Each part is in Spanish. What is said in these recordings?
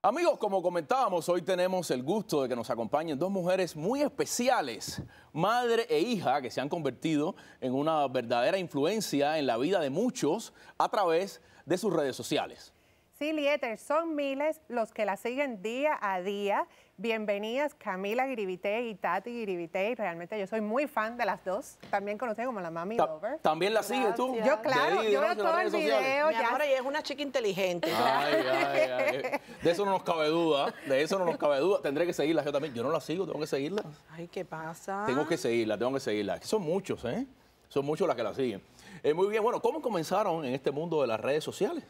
Amigos, como comentábamos, hoy tenemos el gusto de que nos acompañen dos mujeres muy especiales, madre e hija, que se han convertido en una verdadera influencia en la vida de muchos a través de sus redes sociales. Sí, Lieter, son miles los que la siguen día a día Bienvenidas Camila Giribite y Tati Giribite. Realmente yo soy muy fan de las dos, también conocida como la Mami Lover. ¿También la sigues tú? Yo, claro, yo veo todo el video. ya. es una chica inteligente. Ay, ay, De eso no nos cabe duda, de eso no nos cabe duda. Tendré que seguirlas yo también. Yo no la sigo, tengo que seguirlas. Ay, ¿qué pasa? Tengo que seguirla, tengo que seguirla. Son muchos, ¿eh? Son muchos las que la siguen. Eh, muy bien, bueno, ¿cómo comenzaron en este mundo de las redes sociales?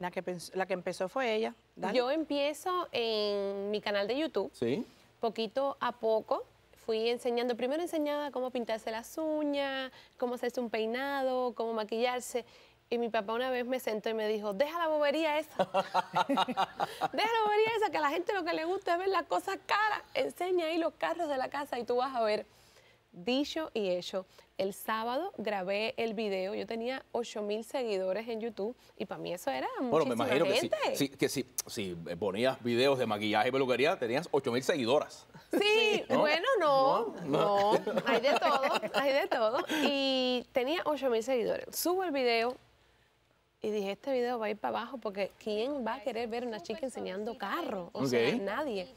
La que, la que empezó fue ella. Yo empiezo en mi canal de YouTube. Sí. Poquito a poco fui enseñando. Primero enseñaba cómo pintarse las uñas, cómo hacerse un peinado, cómo maquillarse. Y mi papá una vez me sentó y me dijo, deja la bobería esa. deja la bobería esa, que a la gente lo que le gusta es ver las cosas caras. Enseña ahí los carros de la casa y tú vas a ver dicho y hecho. El sábado grabé el video, yo tenía 8 mil seguidores en YouTube y para mí eso era Bueno, me imagino gente. que, si, ponías videos de maquillaje y peluquería, tenías 8 mil seguidoras. Sí, bueno, no, no, hay de todo, hay de todo. Y tenía 8 mil seguidores. Subo el video, y dije, este video va a ir para abajo porque ¿quién va a querer ver una chica enseñando carro? O sea, nadie.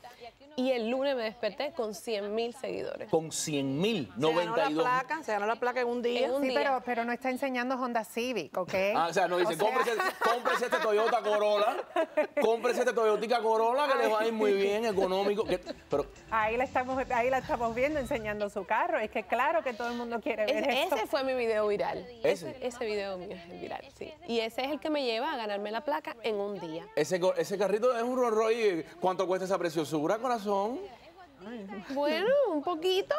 Y el lunes me desperté con 100 mil seguidores. Con 100 mil, 92. Se ganó la placa, se ganó la placa en un día. sí, Pero, pero, no está enseñando Honda Civic, ¿ok? Ah, o sea, no dice, este, Cómprese, este Toyota Corolla, cómprese este Toyotica Corolla que le va a ir muy bien, económico. ahí, la estamos, ahí la estamos viendo enseñando su carro. Es que claro que todo el mundo quiere ver Ese fue mi video viral. ¿Ese? Ese video mío es viral, sí. Y ese ese es el que me lleva a ganarme la placa en un día. Ese, carrito es un Rolls Royce. ¿Cuánto cuesta esa preciosura, corazón? Bueno, un poquito.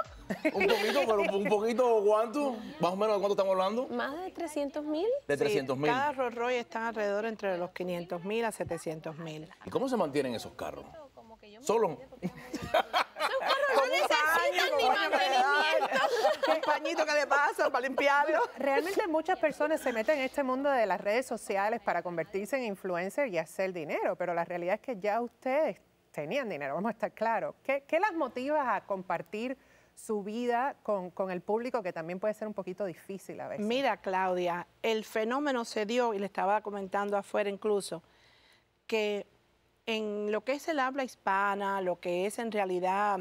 un poquito, pero un poquito, ¿cuánto? Más o menos, ¿de cuánto estamos hablando? Más de 300 mil. De 300 mil. cada Rolls Royce está alrededor entre los 500 mil a 700 mil. ¿Y cómo se mantienen esos carros? Solo pañito que le pasa para limpiarlo. Realmente muchas personas se meten en este mundo de las redes sociales para convertirse en influencer y hacer dinero, pero la realidad es que ya ustedes tenían dinero, vamos a estar claros. ¿Qué, las motiva a compartir? su vida con, con, el público, que también puede ser un poquito difícil a veces. Mira, Claudia, el fenómeno se dio, y le estaba comentando afuera incluso, que en lo que es el habla hispana, lo que es en realidad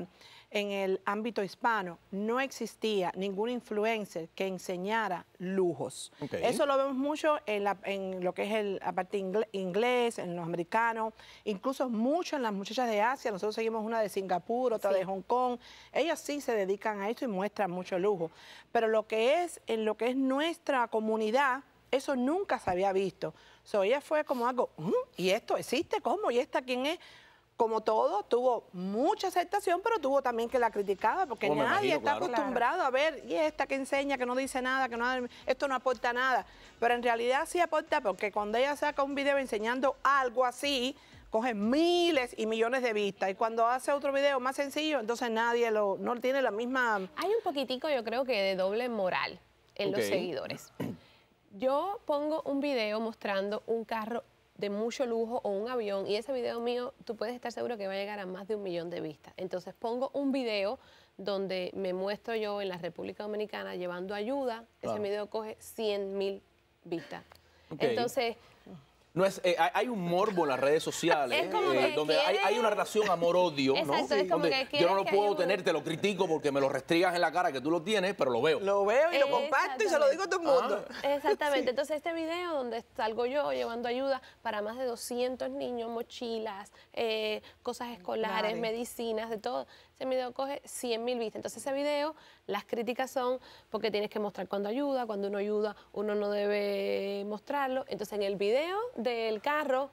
en el ámbito hispano no existía ningún influencer que enseñara lujos. Eso lo vemos mucho en, lo que es el, aparte parte inglés, en los americanos, incluso mucho en las muchachas de Asia. Nosotros seguimos una de Singapur, otra de Hong Kong. Ellas sí se dedican a esto y muestran mucho lujo. Pero lo que es, en lo que es nuestra comunidad, eso nunca se había visto. So, ella fue como algo, mm, ¿y esto existe? ¿Cómo? ¿Y esta quién es? como todo, tuvo mucha aceptación, pero tuvo también que la criticaba, porque oh, nadie está acostumbrado a ver, y esta que enseña, que no dice nada, que no, esto no aporta nada. Pero en realidad sí aporta, porque cuando ella saca un video enseñando algo así, coge miles y millones de vistas. Y cuando hace otro video más sencillo, entonces nadie lo, no tiene la misma... Hay un poquitico, yo creo que de doble moral en los seguidores. Yo pongo un video mostrando un carro de mucho lujo o un avión y ese video mío tú puedes estar seguro que va a llegar a más de un millón de vistas. Entonces pongo un video donde me muestro yo en la República Dominicana llevando ayuda, ese video coge 100 mil vistas. Entonces no es, eh, hay un morbo en las redes sociales, eh, donde hay, una relación amor-odio, ¿no? donde yo no lo puedo tener, te lo critico porque me lo restrigas en la cara que tú lo tienes, pero lo veo. Lo veo y lo comparto y se lo digo a todo el mundo. Ah. Exactamente. Entonces, este video donde salgo yo llevando ayuda para más de 200 niños, mochilas, eh, cosas escolares, medicinas, de todo este video coge mil vistas. Entonces ese video, las críticas son porque tienes que mostrar cuando ayuda, cuando uno ayuda, uno no debe mostrarlo. Entonces en el video del carro,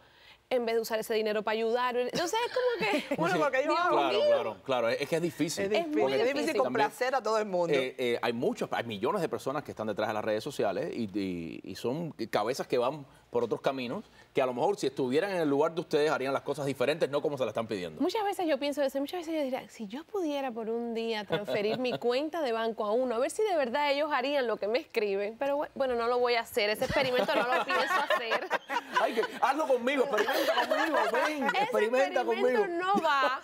en vez de usar ese dinero para ayudar. Entonces es como que... bueno, porque claro, claro, claro, claro. Es que es difícil. Es, difícil, complacer a todo el mundo. Eh, eh, hay muchos, hay millones de personas que están detrás de las redes sociales y son cabezas que van por otros caminos que a lo mejor si estuvieran en el lugar de ustedes harían las cosas diferentes, no como se la están pidiendo. Muchas veces yo pienso eso, muchas veces yo diría, si yo pudiera por un día transferir mi cuenta de banco a uno, a ver si de verdad ellos harían lo que me escriben, pero bueno, no lo voy a hacer, ese experimento no lo pienso hacer. hazlo conmigo, experimenta conmigo, ven, experimenta conmigo. no va,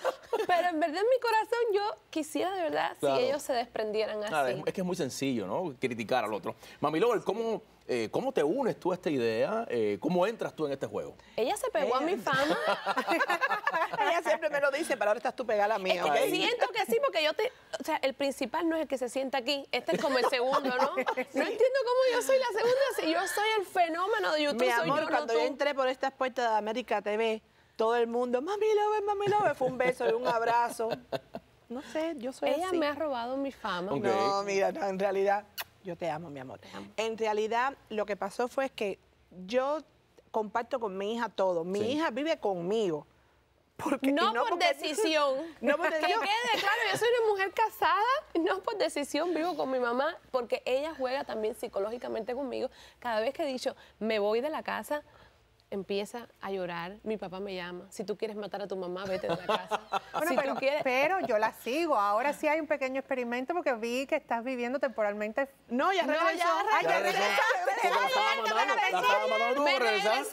pero en verdad en mi corazón yo quisiera de verdad si ellos se desprendieran así. es que es muy sencillo, ¿no? Criticar al otro. Mami Lover, ¿cómo, eh, ¿cómo te unes tú a esta idea? Eh, ¿Cómo entras tú en este juego. Ella se pegó a mi fama. Ella siempre me lo dice, pero ahora estás tú pegada a mí. Siento que sí, porque yo te. O sea, el principal no es el que se sienta aquí. Este es como el segundo, ¿no? No entiendo cómo yo soy la segunda si yo soy el fenómeno de YouTube. soy yo, cuando no tú. yo entré por estas puertas de América TV, todo el mundo, mami love, mami love, fue un beso y un abrazo. No sé, yo soy Ella me ha robado mi fama. No, mira, en realidad, yo te amo, mi amor. En realidad, lo que pasó fue que yo comparto con mi hija todo. Mi hija vive conmigo. Porque, no, por decisión. No por decisión. Que quede claro, yo soy una mujer casada, no por decisión vivo con mi mamá, porque ella juega también psicológicamente conmigo. Cada vez que he dicho, me voy de la casa, empieza a llorar, mi papá me llama, si tú quieres matar a tu mamá, vete de la casa. pero, yo la sigo, ahora sí hay un pequeño experimento porque vi que estás viviendo temporalmente. No, ya no, me regresaron,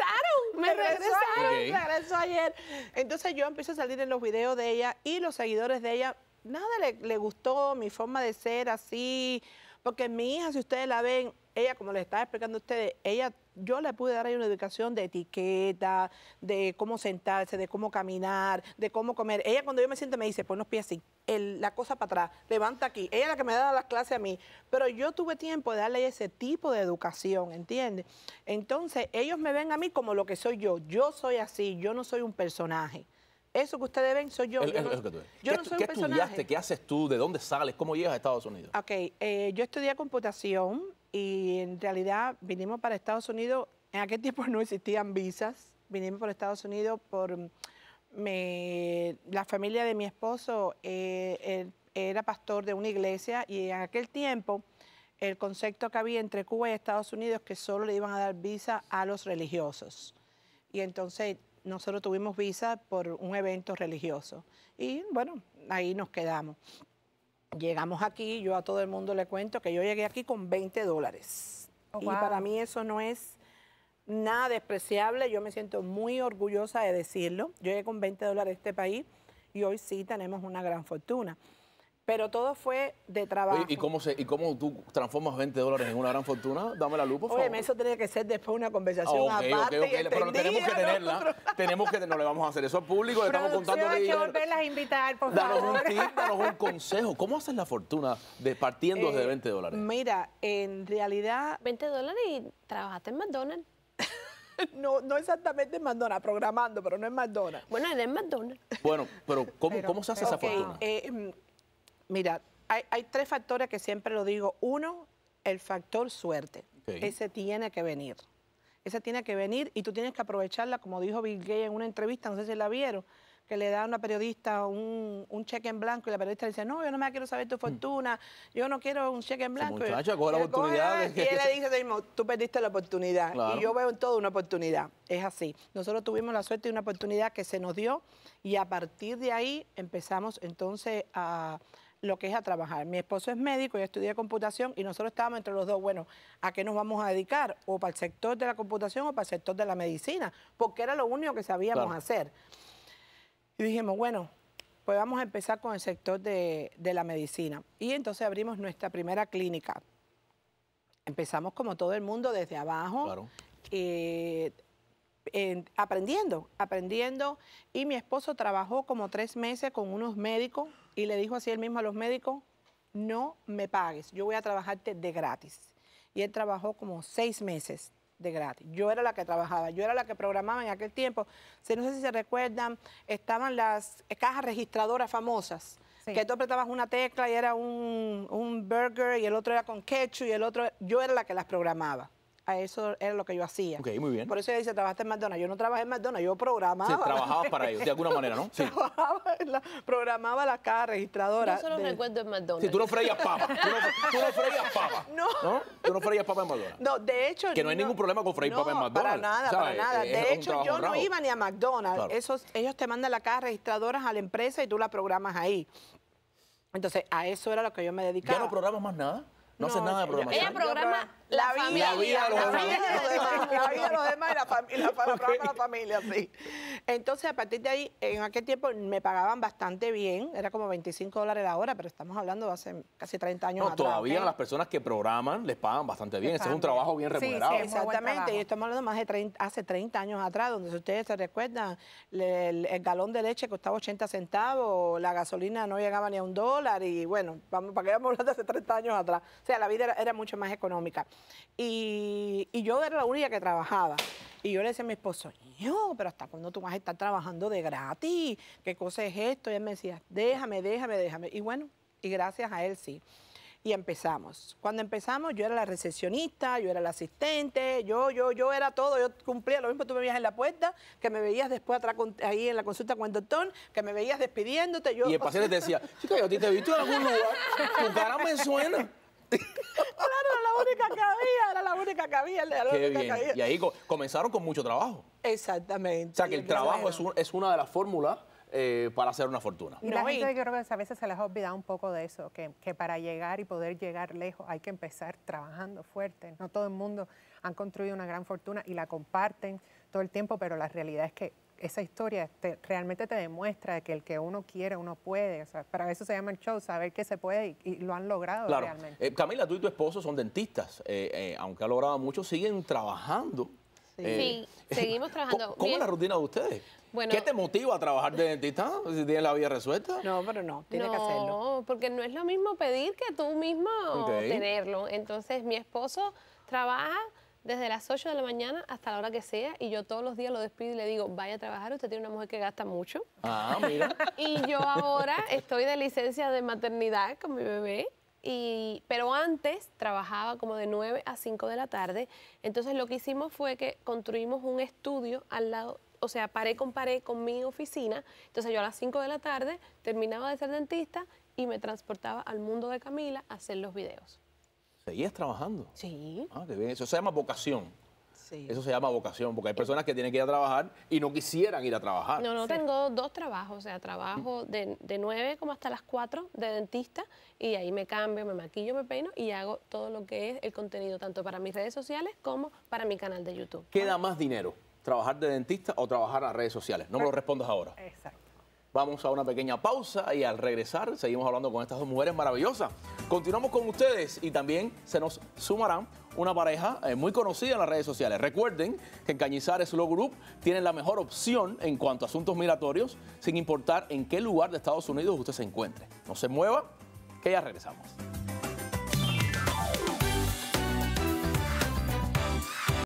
me regresaron, ayer. Entonces yo empiezo a salir en los videos de ella y los seguidores de ella, nada le, le gustó mi forma de ser así, porque mi hija, si ustedes la ven, ella, como les estaba explicando a ustedes, ella yo le pude dar ahí una educación de etiqueta, de cómo sentarse, de cómo caminar, de cómo comer. Ella cuando yo me siento me dice, pon los pies así, el, la cosa para atrás, levanta aquí. Ella es la que me da las clases a mí. Pero yo tuve tiempo de darle ese tipo de educación, ¿entiendes? Entonces ellos me ven a mí como lo que soy yo. Yo soy así, yo no soy un personaje. Eso que ustedes ven soy yo. yo no, ¿Qué, soy un estudiaste? Personaje. ¿Qué haces tú? ¿De dónde sales? ¿Cómo llegas a Estados Unidos? Ok, eh, yo estudié computación y en realidad vinimos para Estados Unidos, en aquel tiempo no existían visas, vinimos para Estados Unidos por mm, la familia de mi esposo, eh, era pastor de una iglesia y en aquel tiempo el concepto que había entre Cuba y Estados Unidos que solo le iban a dar visa a los religiosos. Y entonces nosotros tuvimos visa por un evento religioso. Y bueno, ahí nos quedamos. Llegamos aquí, yo a todo el mundo le cuento que yo llegué aquí con 20 dólares. Oh, y para mí eso no es nada despreciable, yo me siento muy orgullosa de decirlo. Yo llegué con 20 dólares a este país y hoy sí tenemos una gran fortuna pero todo fue de trabajo. ¿y, cómo se, ¿Y cómo tú transformas 20 dólares en una gran fortuna? Dame la luz, por favor. Oye, eso tiene que ser después una conversación ah, aparte. pero tenemos que tenerla. Tenemos que, no le vamos a hacer eso al público, le estamos contando que... hay que volverlas invitar, por favor. un tip, danos un consejo. ¿Cómo haces la fortuna partiendo de 20 eh, dólares? Mira, en realidad... 20 dólares y trabajaste en McDonald's. No, no exactamente en McDonald's, programando, pero no en McDonald's. Bueno, en McDonald's. Bueno, pero ¿cómo, ¿cómo se hace esa fortuna? Eh, Mira, hay, tres factores que siempre lo digo. Uno, el factor suerte. Ese tiene que venir. Ese tiene que venir y tú tienes que aprovecharla, como dijo Bill Gates en una entrevista, no sé si la vieron, que le da a una periodista un, cheque en blanco y la periodista le dice, no, yo no me quiero saber tu mm. fortuna, yo no quiero un cheque en blanco. Ah, y él le dice tú perdiste la oportunidad. Y yo veo en todo una oportunidad. Es así. Nosotros tuvimos la suerte y una oportunidad que se nos dio y a partir de ahí empezamos entonces a lo que es a trabajar. Mi esposo es médico, yo estudié computación y nosotros estábamos entre los dos, bueno, ¿a qué nos vamos a dedicar? O para el sector de la computación o para el sector de la medicina, porque era lo único que sabíamos hacer. Y dijimos, bueno, pues vamos a empezar con el sector de, la medicina. Y entonces abrimos nuestra primera clínica. Empezamos como todo el mundo desde abajo. Eh, aprendiendo, aprendiendo. Y mi esposo trabajó como tres meses con unos médicos y le dijo así él mismo a los médicos, no me pagues, yo voy a trabajarte de gratis. Y él trabajó como seis meses de gratis. Yo era la que trabajaba, yo era la que programaba en aquel tiempo. Si no sé si se recuerdan, estaban las cajas registradoras famosas. Que tú apretabas una tecla y era un, un burger y el otro era con ketchup y el otro, yo era la que las programaba a eso era lo que yo hacía. Ok, muy bien. Por eso ella dice, trabajaste en McDonald's. Yo no trabajé en McDonald's, yo programaba. Sí, trabajabas para ellos, de alguna manera, ¿no? Sí. programaba la caja registradora. Yo solo recuerdo en McDonald's. si tú no freías papa. Tú no, tú no freías papa. No. Tú no freías papa en McDonald's. No, de hecho... Que no hay ningún problema con freír papa en McDonald's. para nada, para nada. de hecho, yo no iba ni a McDonald's. ellos te mandan la caja registradora a la empresa y tú la programas ahí. Entonces, a eso era lo que yo me dedicaba. ¿Ya no programas más nada? No, no haces nada de programación. Ella programa la, vida, los demás. La la, familia, sí. Entonces, a partir de ahí, en aquel tiempo me pagaban bastante bien, era como 25 dólares la hora, pero estamos hablando de hace casi 30 años. No, todavía las personas que programan les pagan bastante bien, ese es un trabajo bien remunerado. Sí, exactamente, y estamos hablando más de 30, hace 30 años atrás, donde si ustedes se recuerdan, el, galón de leche costaba 80 centavos, la gasolina no llegaba ni a un dólar, y bueno, vamos, ¿para qué íbamos hablando de hace 30 años atrás? O sea, la vida era mucho más económica. Y, yo era la única que trabajaba. Y yo le decía a mi esposo, yo, pero ¿hasta cuándo tú vas a estar trabajando de gratis? ¿Qué cosa es esto? Y él me decía, déjame, déjame, déjame. Y bueno, y gracias a él sí. Y empezamos. Cuando empezamos, yo era la recepcionista, yo era la asistente, yo, yo, yo era todo. Yo cumplía lo mismo, tú me veías en la puerta, que me veías después atrás ahí en la consulta con el doctor, que me veías despidiéndote. y el paciente decía, chica, yo te he visto en algún lugar, tu cara me suena claro, era la única que había, era la única que había. Y ahí comenzaron con mucho trabajo. Exactamente. O sea, que el trabajo es, una de las fórmulas eh, para hacer una fortuna. Y la gente, que yo creo que a veces se les ha olvidado un poco de eso, que, que para llegar y poder llegar lejos hay que empezar trabajando fuerte. No todo el mundo han construido una gran fortuna y la comparten todo el tiempo, pero la realidad es que esa historia realmente te demuestra que el que uno quiere, uno puede. para eso se llama el show, saber que se puede y, lo han logrado realmente. Eh, Camila, tú y tu esposo son dentistas, eh, eh, aunque ha logrado mucho, siguen trabajando. Sí, seguimos trabajando. ¿Cómo, es la rutina de ustedes? ¿Qué te motiva a trabajar de dentista si tienes la vida resuelta? No, pero no, tiene que hacerlo. No, porque no es lo mismo pedir que tú mismo tenerlo. Entonces, mi esposo trabaja desde las 8 de la mañana hasta la hora que sea y yo todos los días lo despido y le digo, vaya a trabajar, usted tiene una mujer que gasta mucho. Ah, mira. y yo ahora estoy de licencia de maternidad con mi bebé. Y, pero antes trabajaba como de 9 a 5 de la tarde. Entonces lo que hicimos fue que construimos un estudio al lado, o sea, paré con paré con mi oficina. Entonces yo a las 5 de la tarde terminaba de ser dentista y me transportaba al mundo de Camila a hacer los videos. ¿Seguías trabajando? Sí. Ah, qué bien. Eso se llama vocación. Sí. Eso se llama vocación, porque hay eh. personas que tienen que ir a trabajar y no quisieran ir a trabajar. No, no, tengo dos trabajos, o sea, trabajo de, de 9 como hasta las 4 de dentista y ahí me cambio, me maquillo, me peino y hago todo lo que es el contenido, tanto para mis redes sociales como para mi canal de YouTube. ¿Qué da más dinero? ¿Trabajar de dentista o trabajar a redes sociales? No me lo ah. respondas ahora. Exacto. Vamos a una pequeña pausa y al regresar seguimos hablando con estas dos mujeres maravillosas. Continuamos con ustedes y también se nos sumarán una pareja eh, muy conocida en las redes sociales. Recuerden que en Cañizares Law Group tienen la mejor opción en cuanto a asuntos migratorios, sin importar en qué lugar de Estados Unidos usted se encuentre. No se mueva, que ya regresamos.